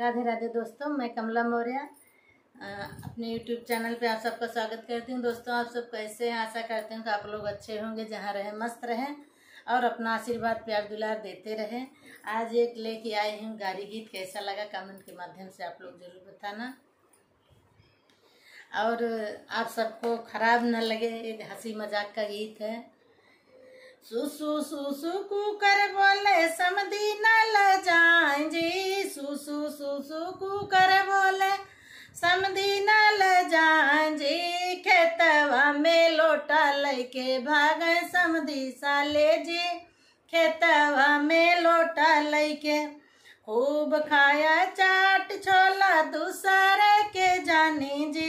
राधे राधे दोस्तों मैं कमला मौर्य अपने यूट्यूब चैनल पे आप सबका स्वागत करती हूँ दोस्तों आप सब कैसे हैं आशा करती हूँ कि आप लोग अच्छे होंगे जहाँ रहें मस्त रहें और अपना आशीर्वाद प्यार दुलार देते रहें आज एक लेके आई हूँ गाड़ी गीत कैसा लगा कमेंट के माध्यम से आप लोग ज़रूर बताना और आप सबको खराब न लगे एक हंसी मजाक का गीत है सुसु सुसु कुकर बोले समदी न सुकु कर बोले समी ल जी खेतवा में लोटा लेके भाग समी साले जी खेतवा में लोटा लेके खूब खाया चाट छोला दूसरे के जानी जी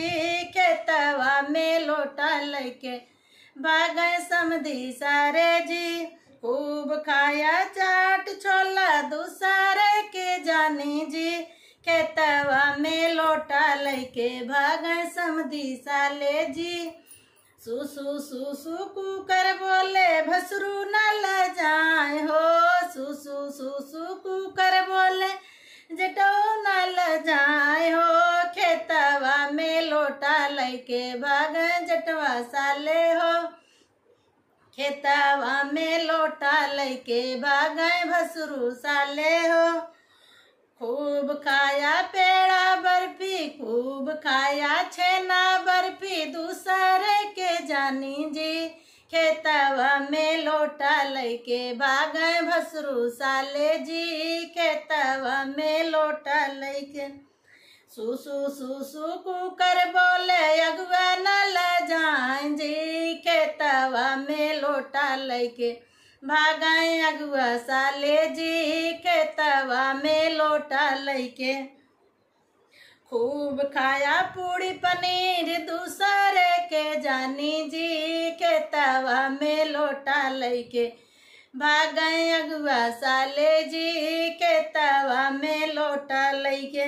खेतवा में लोटा लेके भाग समी सारे जी खूब खाया चाट छोला दूसरे लोटा लैके भागे समी साले जी सुसु सुसु कुकर बोले भसरू न ल जाए हो सुसु सुसु कुकर बोले जटो न ल जाए हो खेतवा में लोटा लैके भागे जटवा साले हो खेतवा में लोटा लैके भागे भसरू साले हो खूब खाया पे खूब खाया छेना बर्फी दूसर के जानी जी खेतवा में लोटा लेके भागे भसरू साले जी खेतवा में लोटा लेके सुसु सुसु कुकर बोले अगुआ न ल जाए जी खेतवा में लोटा लेके भाग अगुआ साले जी खेतवा में लोटा लेके खूब खाया पूड़ी पनीर दूसर के जानी जी के तवा में लोटा लेके भाग अगुआ साले जी के तवा में लोटा लेके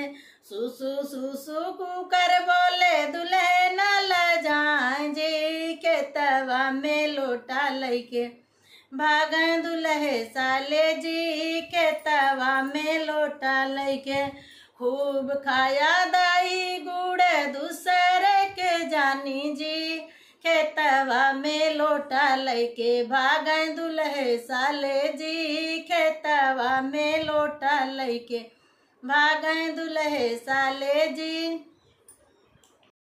सुसु सुसु कुकर बोले दुल्हन ला जान जी के तवा में लोटा लेके भाग दुल्हे साले जी के तवा में लोटा लेके खूब खाया दही गुड़ दूसर के जानी जी खेतवा में लोटा लेके भागे दुल्हे साले जी खेतवा में लोटा लेके भागे दुल्हे साले जी